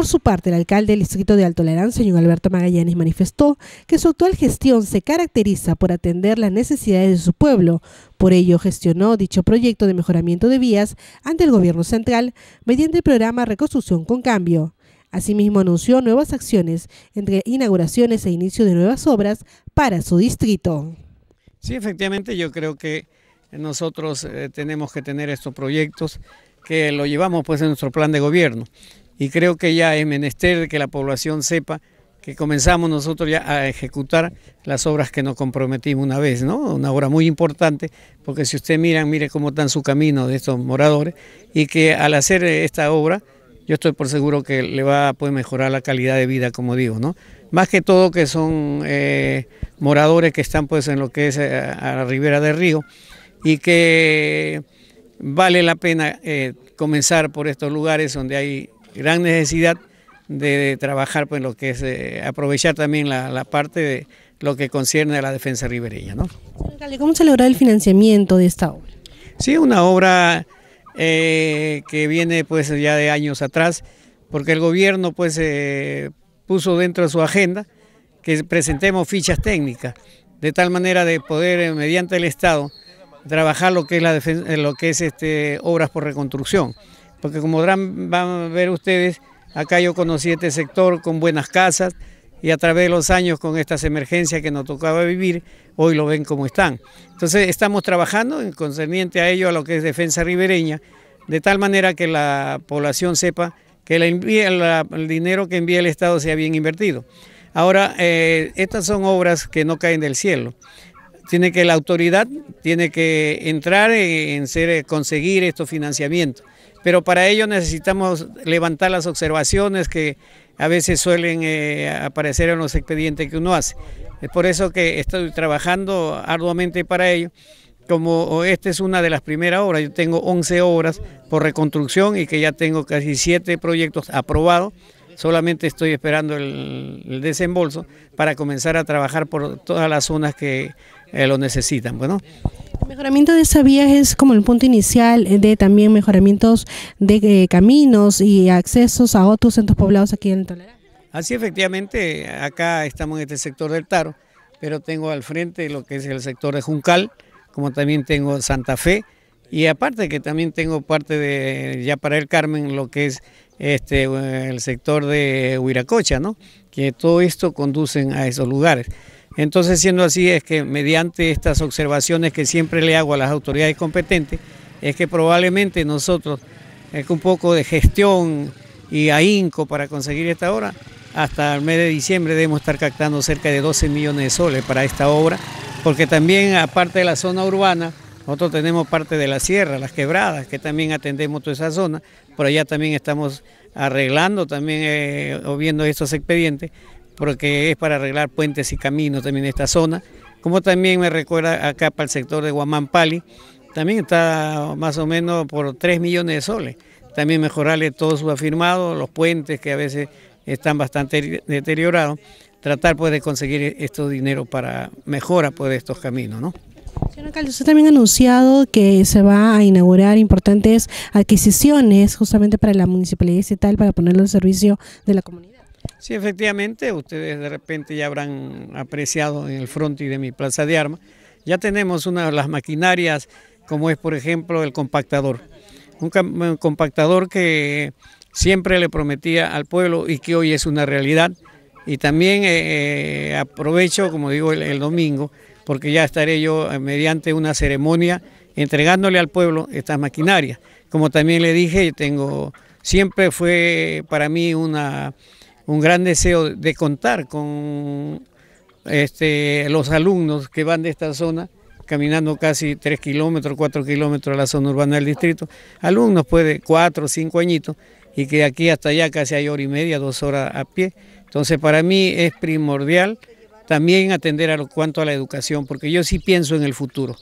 Por su parte, el alcalde del distrito de Alto Larán, señor Alberto Magallanes, manifestó que su actual gestión se caracteriza por atender las necesidades de su pueblo. Por ello, gestionó dicho proyecto de mejoramiento de vías ante el gobierno central mediante el programa Reconstrucción con Cambio. Asimismo, anunció nuevas acciones, entre inauguraciones e inicio de nuevas obras para su distrito. Sí, efectivamente, yo creo que nosotros eh, tenemos que tener estos proyectos que lo llevamos pues en nuestro plan de gobierno y creo que ya es menester que la población sepa que comenzamos nosotros ya a ejecutar las obras que nos comprometimos una vez, ¿no? Una obra muy importante, porque si usted miran, mire cómo están su camino de estos moradores, y que al hacer esta obra, yo estoy por seguro que le va a poder mejorar la calidad de vida, como digo, ¿no? Más que todo que son eh, moradores que están pues en lo que es eh, a, la ribera del río y que vale la pena eh, comenzar por estos lugares donde hay gran necesidad de trabajar pues lo que es eh, aprovechar también la, parte de lo que concierne a la defensa ribereña. ¿no? ¿Cómo se logra el financiamiento de esta obra? Sí, una obra eh, que viene pues ya de años atrás, porque el gobierno pues eh, puso dentro de su agenda que presentemos fichas técnicas, de tal manera de poder mediante el Estado trabajar lo que es la lo que es este obras por reconstrucción porque como van a ver ustedes, acá yo conocí este sector con buenas casas y a través de los años con estas emergencias que nos tocaba vivir, hoy lo ven como están. Entonces estamos trabajando en concerniente a ello, a lo que es defensa ribereña, de tal manera que la población sepa que el dinero que envía el Estado sea bien invertido. Ahora, eh, estas son obras que no caen del cielo. Tiene que la autoridad, tiene que entrar en, ser, eh, conseguir estos financiamientos pero para ello necesitamos levantar las observaciones que a veces suelen eh, aparecer en los expedientes que uno hace. Es por eso que estoy trabajando arduamente para ello. Como esta es una de las primeras obras, yo tengo 11 obras por reconstrucción y que ya tengo casi 7 proyectos aprobados. Solamente estoy esperando el, desembolso para comenzar a trabajar por todas las zonas que eh, lo necesitan. Bueno. Pues, mejoramiento de esa vía es como el punto inicial eh, de también mejoramientos de, eh, caminos y accesos a otros centros poblados aquí en Toledo. Así efectivamente, acá estamos en este sector del Taro, pero tengo al frente lo que es el sector de Juncal, como también tengo Santa Fe, y aparte que también tengo parte de, ya para el Carmen, lo que es este, eh, el sector de Huiracocha, ¿no? que todo esto conducen a esos lugares. Entonces, siendo así, es que mediante estas observaciones que siempre le hago a las autoridades competentes, es que probablemente nosotros, es eh, con un poco de gestión y ahínco para conseguir esta obra, hasta el mes de diciembre debemos estar captando cerca de 12 millones de soles para esta obra, porque también, aparte de la zona urbana, nosotros tenemos parte de la sierra, las quebradas, que también atendemos toda esa zona, por allá también estamos arreglando también eh, o viendo estos expedientes porque es para arreglar puentes y caminos también en esta zona. Como también me recuerda acá para el sector de Guamampali, también está más o menos por 3 millones de soles. También mejorarle todo su afirmado, los puentes que a veces están bastante deteriorados, tratar pues de conseguir estos dinero para mejora pues, de estos caminos, ¿no? Señor alcalde, usted también ha anunciado que se va a inaugurar importantes adquisiciones justamente para la municipalidad y tal, para ponerlo en servicio de la comunidad. Sí, efectivamente, ustedes de repente ya habrán apreciado en el front y de mi plaza de armas, ya tenemos una de las maquinarias como es por ejemplo el compactador, un compactador que siempre le prometía al pueblo y que hoy es una realidad. Y también eh, eh, aprovecho, como digo, el, domingo, porque ya estaré yo eh, mediante una ceremonia entregándole al pueblo estas maquinarias. Como también le dije, tengo siempre fue para mí una un gran deseo de contar con este, los alumnos que van de esta zona, caminando casi 3 kilómetros, 4 kilómetros a la zona urbana del distrito, alumnos puede de 4 o 5 añitos, y que aquí hasta allá casi hay hora y media, dos horas a pie. Entonces para mí es primordial también atender a lo cuanto a la educación, porque yo sí pienso en el futuro.